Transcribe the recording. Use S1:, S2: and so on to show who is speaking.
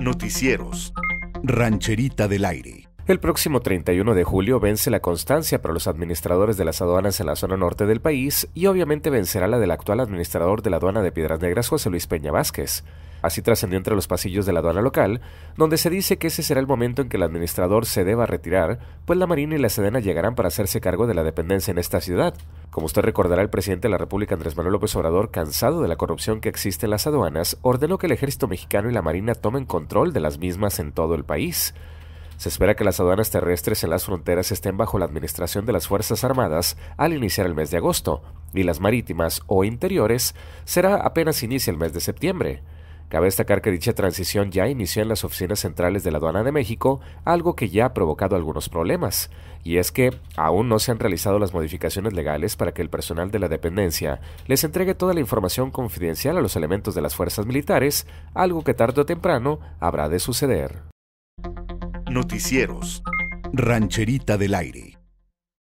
S1: Noticieros. Rancherita del Aire. El próximo 31 de julio vence la constancia para los administradores de las aduanas en la zona norte del país y obviamente vencerá la del actual administrador de la aduana de Piedras Negras, José Luis Peña Vázquez. Así trascendió entre los pasillos de la aduana local, donde se dice que ese será el momento en que el administrador se deba retirar, pues la Marina y la Sedena llegarán para hacerse cargo de la dependencia en esta ciudad. Como usted recordará, el presidente de la República, Andrés Manuel López Obrador, cansado de la corrupción que existe en las aduanas, ordenó que el ejército mexicano y la marina tomen control de las mismas en todo el país. Se espera que las aduanas terrestres en las fronteras estén bajo la administración de las Fuerzas Armadas al iniciar el mes de agosto, y las marítimas o interiores será apenas inicia el mes de septiembre. Cabe destacar que dicha transición ya inició en las oficinas centrales de la aduana de México, algo que ya ha provocado algunos problemas, y es que aún no se han realizado las modificaciones legales para que el personal de la dependencia les entregue toda la información confidencial a los elementos de las fuerzas militares, algo que tarde o temprano habrá de suceder. Noticieros. Rancherita del Aire.